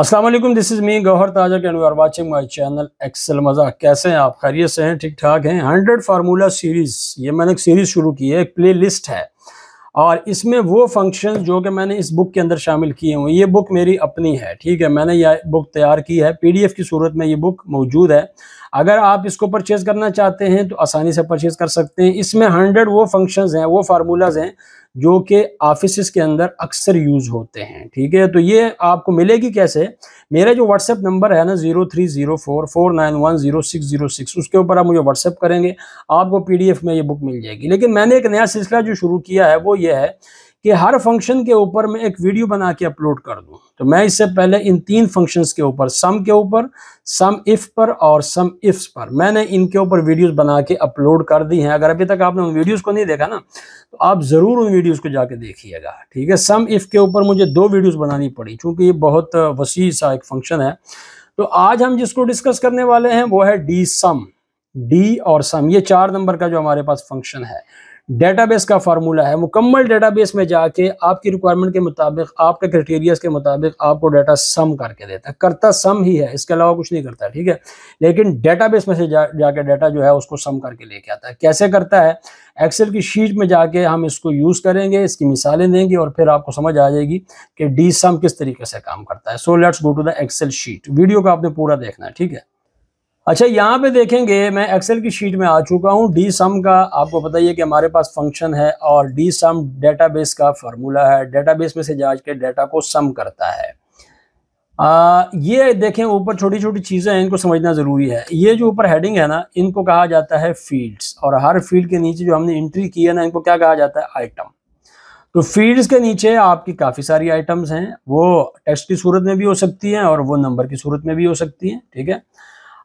Aslam this is me Gauhar Taja can you are watching my channel Excel मजा कैसे हैं आप खैरियत से हैं ठीक ठाक हैं हंड्रेड फार्मूला सीरीज़ ये मैंने एक सीरीज़ शुरू की है एक प्ले लिस्ट है और इसमें वो फंक्शन जो कि मैंने इस बुक के अंदर शामिल किए हुए ये बुक मेरी अपनी है ठीक है मैंने यह बुक तैयार की है एफ की सूरत में ये बुक मौजूद है अगर आप इसको परचेज़ करना चाहते हैं तो आसानी से परचेज़ कर सकते हैं इसमें हंड्रेड वो फंक्शन हैं वो फार्मूलाज़ हैं जो कि ऑफिस के अंदर अक्सर यूज़ होते हैं ठीक है तो ये आपको मिलेगी कैसे मेरा जो व्हाट्सएप नंबर है ना zero three zero four four nine one zero six zero six उसके ऊपर आप मुझे व्हाट्सएप करेंगे आपको पीडीएफ में ये बुक मिल जाएगी लेकिन मैंने एक नया सिलसिला जो शुरू किया है वो ये है कि हर फंक्शन के ऊपर मैं एक वीडियो बना के अपलोड कर दूं तो मैं इससे पहले इन तीन फंक्शंस के ऊपर सम के ऊपर सम इफ पर और सम इफ्स पर मैंने इनके ऊपर वीडियोस बना के अपलोड कर दी हैं अगर अभी तक आपने उन वीडियोस को नहीं देखा ना तो आप ज़रूर उन वीडियोस को जाके देखिएगा ठीक है सम इफ के ऊपर मुझे दो वीडियोज बनानी पड़ी चूँकि ये बहुत वसी सा एक फंक्शन है तो आज हम जिसको डिस्कस करने वाले हैं वो है डी सम डी और सम ये चार नंबर का जो हमारे पास फंक्शन है डेटाबेस का फार्मूला है मुकम्मल डेटाबेस में जाके आपकी रिक्वायरमेंट के मुताबिक आपके क्राइटेरियाज के मुताबिक आपको डाटा सम करके देता है करता सम ही है इसके अलावा कुछ नहीं करता ठीक है लेकिन डेटाबेस में से जा जाके डाटा जो है उसको सम करके लेके आता है कैसे करता है एक्सेल की शीट में जाके हम इसको यूज़ करेंगे इसकी मिसालें देंगे और फिर आपको समझ आ जाएगी कि डी सम किस तरीके से काम करता है so let's go to the Excel sheet video को आपने पूरा देखना है ठीक है अच्छा यहाँ पे देखेंगे मैं एक्सेल की शीट में आ चुका हूँ डी सम का आपको बताइए कि हमारे पास फंक्शन है और डी सम डेटाबेस का फार्मूला है डेटाबेस में से जांच के डेटा को सम करता है आ, ये देखें ऊपर छोटी छोटी चीज़ें हैं इनको समझना ज़रूरी है ये जो ऊपर हेडिंग है ना इनको कहा जाता है फील्ड्स और हर फील्ड के नीचे जो हमने एंट्री की है ना इनको क्या कहा जाता है आइटम तो फील्ड्स के नीचे आपकी काफ़ी सारी आइटम्स हैं वो टेक्स्ट की सूरत में भी हो सकती हैं और वो नंबर की सूरत में भी हो सकती हैं ठीक है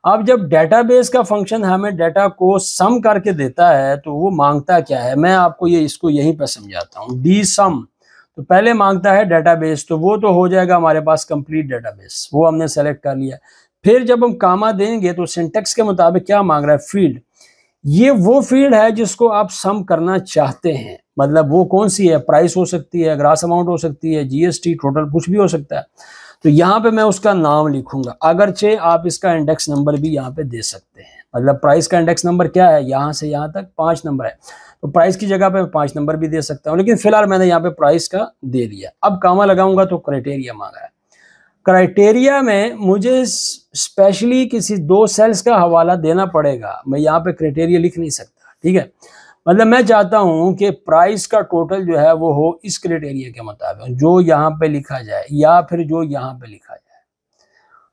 अब जब डेटाबेस का फंक्शन हमें डेटा को सम करके देता है तो वो मांगता क्या है मैं आपको ये इसको यहीं पर समझाता हूँ डी सम तो पहले मांगता है डेटाबेस तो वो तो हो जाएगा हमारे पास कंप्लीट डेटाबेस वो हमने सेलेक्ट कर लिया फिर जब हम कामा देंगे तो सिंटेक्स के मुताबिक क्या मांग रहा है फील्ड ये वो फील्ड है जिसको आप सम करना चाहते हैं मतलब वो कौन सी है प्राइस हो सकती है ग्रास अमाउंट हो सकती है जीएसटी टोटल कुछ भी हो सकता है तो यहाँ पे मैं उसका नाम लिखूंगा अगर चे आप इसका इंडेक्स नंबर भी यहाँ पे दे सकते हैं मतलब प्राइस का इंडेक्स नंबर क्या है यहाँ से यहाँ तक पांच नंबर है तो प्राइस की जगह पे मैं पांच नंबर भी दे सकता हूँ लेकिन फिलहाल मैंने यहाँ पे प्राइस का दे दिया अब कामा लगाऊंगा तो क्राइटेरिया मांगा है क्राइटेरिया में मुझे स्पेशली किसी दो सेल्स का हवाला देना पड़ेगा मैं यहाँ पे क्राइटेरिया लिख नहीं सकता ठीक है मतलब मैं चाहता हूं कि प्राइस का टोटल जो है वो हो इस क्राइटेरिया के मुताबिक जो यहाँ पे लिखा जाए या फिर जो यहाँ पे लिखा जाए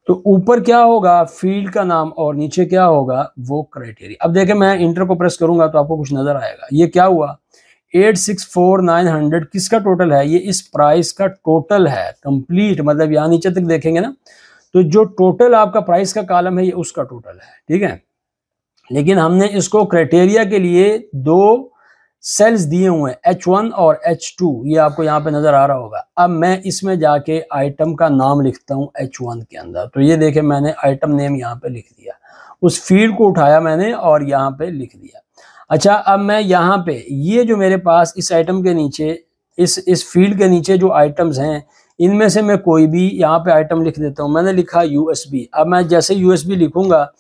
तो ऊपर क्या होगा फील्ड का नाम और नीचे क्या होगा वो क्राइटेरिया अब देखें मैं इंटर को प्रेस करूंगा तो आपको कुछ नज़र आएगा ये क्या हुआ eight six four nine hundred किसका टोटल है ये इस प्राइस का टोटल है कंप्लीट मतलब यहाँ नीचे तक देखेंगे ना तो जो टोटल आपका प्राइस का कॉलम है ये उसका टोटल है ठीक है लेकिन हमने इसको क्राइटेरिया के लिए दो सेल्स दिए हुए एच वन और एच टू ये आपको यहाँ पे नज़र आ रहा होगा अब मैं इसमें जाके आइटम का नाम लिखता हूँ एच वन के अंदर तो ये देखे मैंने आइटम नेम यहाँ पे लिख दिया उस फील्ड को उठाया मैंने और यहाँ पे लिख दिया अच्छा अब मैं यहाँ पे ये जो मेरे पास इस आइटम के नीचे इस इस फील्ड के नीचे जो आइटम्स हैं इनमें से मैं कोई भी यहाँ पे आइटम लिख देता हूँ मैंने लिखा यूएसबी अब मैं जैसे यूएसबी लिखूंगा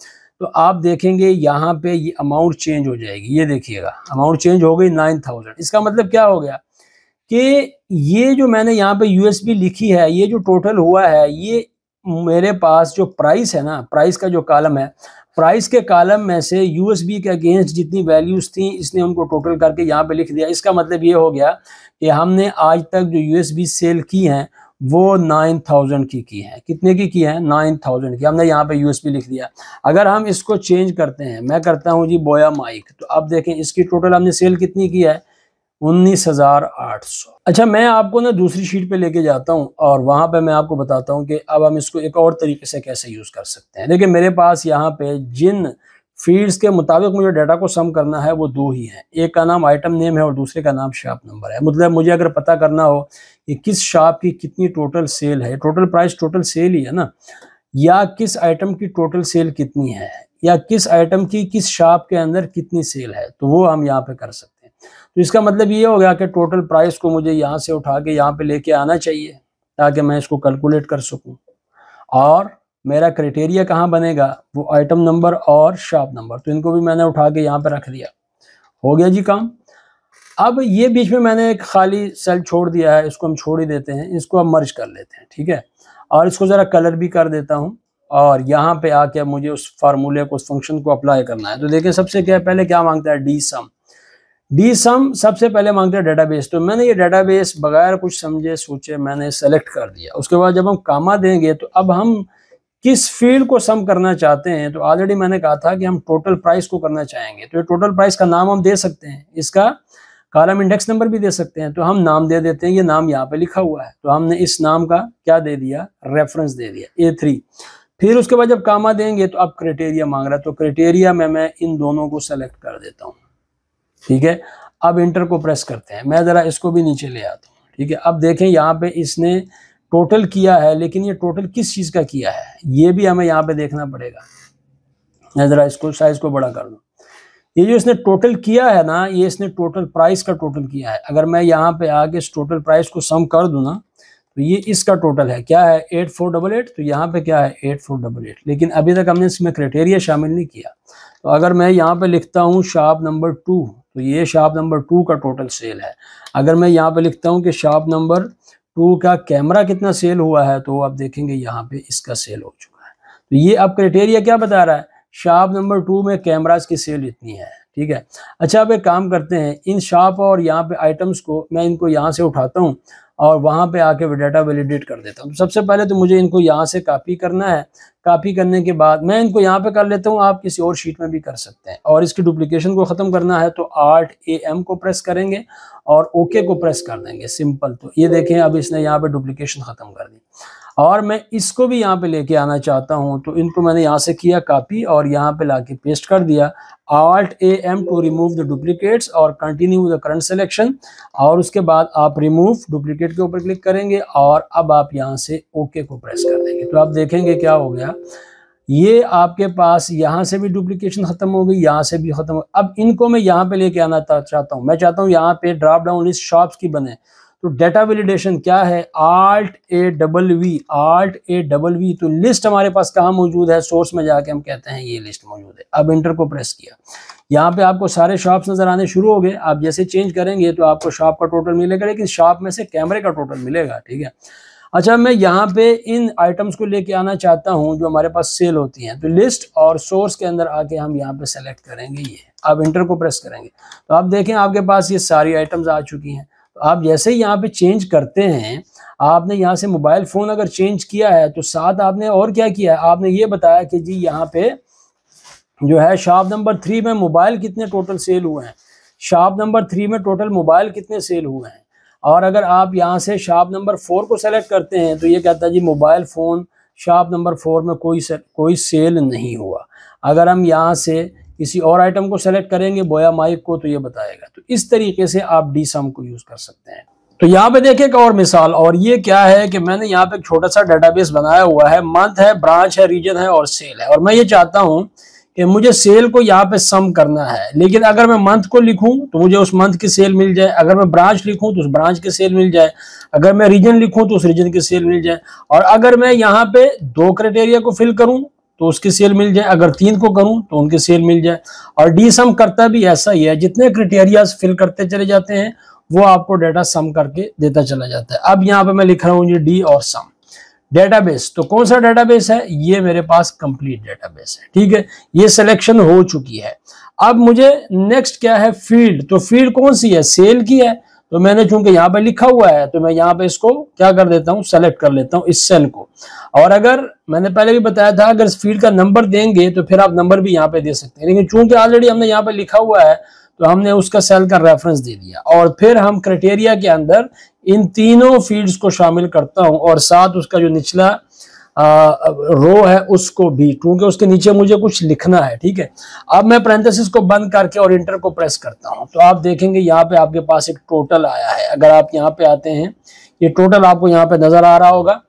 तो आप देखेंगे यहाँ पे ये अमाउंट चेंज हो जाएगी ये देखिएगा अमाउंट चेंज हो गई नाइन थाउजेंड इसका मतलब क्या हो गया कि ये जो मैंने यहाँ पे यू लिखी है ये जो टोटल हुआ है ये मेरे पास जो प्राइस है ना प्राइस का जो कॉलम है प्राइस के कॉलम में से यू के अगेंस्ट जितनी वैल्यूज़ थी इसने उनको टोटल करके यहाँ पे लिख दिया इसका मतलब ये हो गया कि हमने आज तक जो यू सेल की हैं वो नाइन थाउजेंड की की है कितने की की है नाइन थाउजेंड की हमने यहाँ पे यूएसपी लिख दिया अगर हम इसको चेंज करते हैं मैं करता हूँ जी बोया माइक तो अब देखें इसकी टोटल हमने सेल कितनी की है उन्नीस हजार आठ सौ अच्छा मैं आपको ना दूसरी शीट पे लेके जाता हूँ और वहाँ पे मैं आपको बताता हूँ कि अब हम इसको एक और तरीके से कैसे यूज़ कर सकते हैं देखिए मेरे पास यहाँ पे जिन फील्ड्स के मुताबिक मुझे डाटा को सम करना है वो दो ही हैं एक का नाम आइटम नेम है और दूसरे का नाम शॉप नंबर है मतलब मुझे अगर पता करना हो ये किस शॉप की कितनी टोटल सेल है टोटल प्राइस टोटल सेल ही है ना या किस आइटम की टोटल सेल कितनी है या किस आइटम की किस शॉप के अंदर कितनी सेल है तो वो हम यहाँ पे कर सकते हैं तो इसका मतलब ये हो गया कि टोटल प्राइस को मुझे यहाँ से उठा के यहाँ पे लेके आना चाहिए ताकि मैं इसको कैलकुलेट कर सकूँ और मेरा क्राइटेरिया कहाँ बनेगा वो आइटम नंबर और शॉप नंबर तो इनको भी मैंने उठा के यहाँ पर रख दिया हो गया जी काम अब ये बीच में मैंने एक खाली सेल छोड़ दिया है इसको हम छोड़ ही देते हैं इसको हम मर्ज कर लेते हैं ठीक है और इसको ज़रा कलर भी कर देता हूँ और यहाँ पे आके अब मुझे उस फार्मूले को उस फंक्शन को अप्लाई करना है तो देखिए सबसे क्या पहले क्या मांगता है डी सम डी सम सबसे पहले मांगता है डेटाबेस तो मैंने ये डेटाबेस बगैर कुछ समझे सोचे मैंने सेलेक्ट कर दिया उसके बाद जब हम कामा देंगे तो अब हम किस फील्ड को सम करना चाहते हैं तो ऑलरेडी मैंने कहा था कि हम टोटल प्राइस को करना चाहेंगे तो ये टोटल प्राइस का नाम हम दे सकते हैं इसका कॉलम इंडेक्स नंबर भी दे सकते हैं तो हम नाम दे देते हैं ये नाम यहाँ पे लिखा हुआ है तो हमने इस नाम का क्या दे दिया रेफरेंस दे दिया ए थ्री फिर उसके बाद जब कामा देंगे तो अब क्राइटेरिया मांग रहा है तो क्राइटेरिया में मैं इन दोनों को सेलेक्ट कर देता हूँ ठीक है अब इंटर को प्रेस करते हैं मैं ज़रा इसको भी नीचे ले आता हूँ ठीक है अब देखें यहाँ पे इसने टोटल किया है लेकिन ये टोटल किस चीज़ का किया है ये भी हमें यहाँ पे देखना पड़ेगा मैं ज़रा इसको साइज़ को बड़ा कर दूँ ये जो इसने टोटल किया है ना ये इसने टोटल प्राइस का टोटल किया है अगर मैं यहाँ पे आके इस टोटल प्राइस को सम कर दूँ ना तो ये इसका टोटल है क्या है एट फोर डबल एट तो यहाँ पे क्या है एट फोर डबल एट लेकिन अभी तक हमने इसमें क्राइटेरिया शामिल नहीं किया तो अगर मैं यहाँ पे लिखता हूँ शॉप नंबर टू तो ये शाप नंबर टू का टोटल सेल है अगर मैं यहाँ पे लिखता हूँ कि शॉप नंबर टू का कैमरा कितना सेल हुआ है तो आप देखेंगे यहाँ पे इसका सेल हो चुका है तो ये अब क्राइटेरिया क्या बता रहा है शॉप नंबर टू में कैमराज की सेल इतनी है ठीक है अच्छा आप एक काम करते हैं इन शॉप और यहाँ पे आइटम्स को मैं इनको यहाँ से उठाता हूँ और वहाँ पे आके डाटा वैलिडेट कर देता हूँ तो सबसे पहले तो मुझे इनको यहाँ से कॉपी करना है कॉपी करने के बाद मैं इनको यहाँ पे कर लेता हूँ आप किसी और शीट में भी कर सकते हैं और इसकी डुप्लीकेशन को ख़त्म करना है तो आर्ट ए एम को प्रेस करेंगे और ओके को प्रेस कर देंगे सिंपल तो ये देखें अब इसने यहाँ पर डुप्लीकेशन ख़त्म कर दी और मैं इसको भी यहाँ पे लेके आना चाहता हूँ तो इनको मैंने यहाँ से किया कॉपी और यहाँ पे लाके पेस्ट कर दिया alt A M to remove the duplicates और कंटिन्यू द करंट सिलेक्शन और उसके बाद आप रिमूव डुप्लीकेट के ऊपर क्लिक करेंगे और अब आप यहाँ से ओके okay को प्रेस कर देंगे तो आप देखेंगे क्या हो गया ये आपके पास यहाँ से भी डुप्लीकेशन ख़त्म हो गई यहाँ से भी ख़त्म हो अब इनको मैं यहाँ पे लेके आना चाहता हूँ मैं चाहता हूँ यहाँ पे ड्रॉप डाउन लिस्ट शॉप्स की बने तो डेटा वेलिडेशन क्या है alt A double V alt A double V तो लिस्ट हमारे पास कहाँ मौजूद है सोर्स में जाके हम कहते हैं ये लिस्ट मौजूद है अब इंटर को प्रेस किया यहाँ पे आपको सारे शॉप्स नज़र आने शुरू हो गए आप जैसे चेंज करेंगे तो आपको शॉप का टोटल मिलेगा लेकिन शॉप में से कैमरे का टोटल मिलेगा ठीक है अच्छा मैं यहाँ पे इन आइटम्स को लेके आना चाहता हूँ जो हमारे पास सेल होती हैं तो लिस्ट और सोर्स के अंदर आके हम यहाँ पे सेलेक्ट करेंगे ये आप इंटर को प्रेस करेंगे तो आप देखें आपके पास ये सारी आइटम्स आ चुकी हैं तो आप जैसे ही यहाँ पे चेंज करते हैं आपने यहाँ से मोबाइल फ़ोन अगर चेंज किया है तो साथ आपने और क्या किया है आपने ये बताया कि जी यहाँ पे जो है शॉप नंबर थ्री में मोबाइल कितने टोटल सेल हुए हैं शॉप नंबर थ्री में टोटल मोबाइल कितने सेल हुए हैं और अगर आप यहाँ से शॉप नंबर फोर को सेलेक्ट करते हैं तो ये कहता है जी mobile phone shop number four में कोई से, कोई सेल नहीं हुआ अगर हम यहाँ से किसी और आइटम को सेलेक्ट करेंगे बोया माइक को तो ये बताएगा तो इस तरीके से आप डी सम को यूज़ कर सकते हैं तो यहाँ पे देखिए एक और मिसाल और ये क्या है कि मैंने यहाँ पे एक छोटा सा डेटाबेस बनाया हुआ है मंथ है ब्रांच है रीजन है और सेल है और मैं ये चाहता हूँ कि मुझे सेल को यहाँ पे सम करना है लेकिन अगर मैं मंथ को लिखूं तो मुझे उस मंथ की सेल मिल जाए अगर मैं ब्रांच लिखूं तो उस ब्रांच की सेल मिल जाए अगर मैं रीजन लिखूं तो उस रीजन की सेल मिल जाए और अगर मैं यहाँ पे दो क्राइटेरिया को फिल करूं तो उसकी सेल मिल जाए अगर तीन को करूं तो उनकी सेल मिल जाए और डी सम करता भी ऐसा ही है जितने क्रिटेरिया फिल करते चले जाते हैं वो आपको डाटा सम करके देता चला जाता है अब यहाँ पे मैं लिख रहा हूँ ये डी और सम डेटाबेस तो कौन सा डेटाबेस है ये मेरे पास कंप्लीट डेटाबेस है ठीक है ये सिलेक्शन हो चुकी है अब मुझे नेक्स्ट क्या है फील्ड तो फील्ड कौन सी है सेल की है तो मैंने चूंकि यहाँ पे लिखा हुआ है तो मैं यहाँ पे इसको क्या कर देता हूँ सेलेक्ट कर लेता हूँ इस सेल को और अगर मैंने पहले भी बताया था अगर इस फील्ड का नंबर देंगे तो फिर आप नंबर भी यहाँ पे दे सकते हैं लेकिन चूंकि ऑलरेडी हमने यहाँ पे लिखा हुआ है तो हमने उसका सेल का रेफरेंस दे दिया और फिर हम क्राइटेरिया के अंदर इन तीनों फील्ड्स को शामिल करता हूँ और साथ उसका जो निचला रो है उसको भी क्योंकि उसके नीचे मुझे कुछ लिखना है ठीक है अब मैं प्रेंथेसिस को बंद करके और इंटर को प्रेस करता हूँ तो आप देखेंगे यहाँ पे आपके पास एक टोटल आया है अगर आप यहाँ पे आते हैं ये टोटल आपको यहाँ पे नजर आ रहा होगा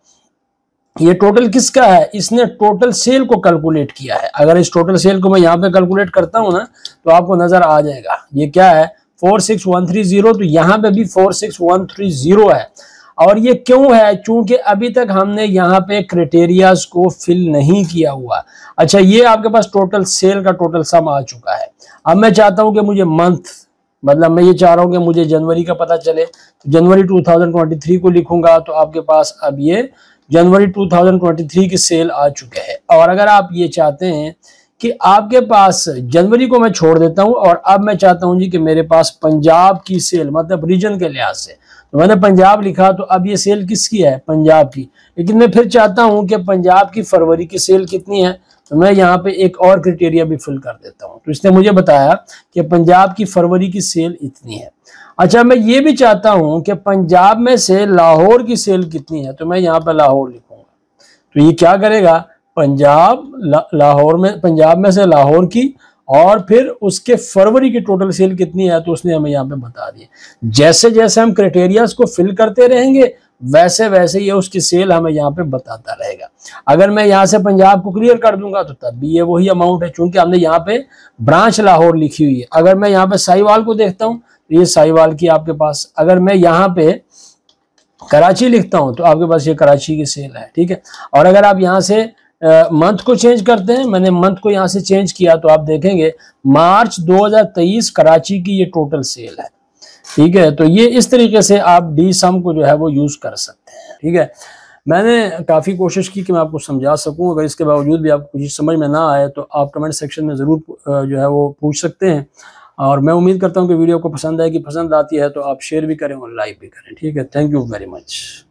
ये टोटल किसका है इसने टोटल सेल को कैलकुलेट किया है अगर इस टोटल सेल को मैं यहाँ पे कैलकुलेट करता हूँ ना तो आपको नजर आ जाएगा ये क्या है four six one three zero तो यहाँ पे भी four six one three zero है और ये क्यों है चूंकि अभी तक हमने यहाँ पे क्राइटेरियाज को फिल नहीं किया हुआ अच्छा ये आपके पास टोटल सेल का टोटल सम आ चुका है अब मैं चाहता हूँ कि मुझे मंथ मतलब मैं ये चाह रहा हूँ कि मुझे जनवरी का पता चले तो जनवरी 2023 को लिखूंगा तो आपके पास अब ये जनवरी 2023 की सेल आ चुके हैं और अगर आप ये चाहते हैं कि आपके पास जनवरी को मैं छोड़ देता हूं और अब मैं चाहता हूं जी कि मेरे पास पंजाब की सेल मतलब रीजन के लिहाज से तो मैंने पंजाब लिखा तो अब ये सेल किसकी है पंजाब की लेकिन मैं फिर चाहता हूँ कि पंजाब की फरवरी की सेल कितनी है तो मैं यहाँ पे एक और क्रिटेरिया भी फिल कर देता हूँ तो इसने मुझे बताया कि पंजाब की फरवरी की सेल इतनी है अच्छा मैं ये भी चाहता हूँ कि पंजाब में से लाहौर की सेल कितनी है तो मैं यहाँ पर लाहौर लिखूंगा तो ये क्या करेगा पंजाब ला, लाहौर में पंजाब में से लाहौर की और फिर उसके फरवरी की टोटल सेल कितनी है तो उसने हमें यहाँ पे बता दिया जैसे जैसे हम क्राइटेरियाज को फिल करते रहेंगे वैसे वैसे ये उसकी सेल हमें यहाँ पे बताता रहेगा अगर मैं यहाँ से पंजाब को क्लियर कर दूंगा तो तब भी ये वही अमाउंट है चूंकि हमने यहाँ पे ब्रांच लाहौर लिखी हुई है अगर मैं यहाँ पे साहिवाल को देखता हूँ तो ये साहिवाल की आपके पास अगर मैं यहाँ पे कराची लिखता हूँ तो आपके पास ये कराची की सेल है ठीक है और अगर आप यहाँ से मंथ को चेंज करते हैं मैंने मंथ को यहाँ से चेंज किया तो आप देखेंगे मार्च 2023 कराची की ये टोटल सेल है ठीक है तो ये इस तरीके से आप डी सम को जो है वो यूज़ कर सकते हैं ठीक है मैंने काफ़ी कोशिश की कि मैं आपको समझा सकूं अगर इसके बावजूद भी आपको कुछ समझ में ना आए तो आप कमेंट सेक्शन में ज़रूर जो है वो पूछ सकते हैं और मैं उम्मीद करता हूँ कि वीडियो को पसंद आएगी पसंद आती है तो आप शेयर भी करें और लाइक भी करें ठीक है थैंक यू वेरी मच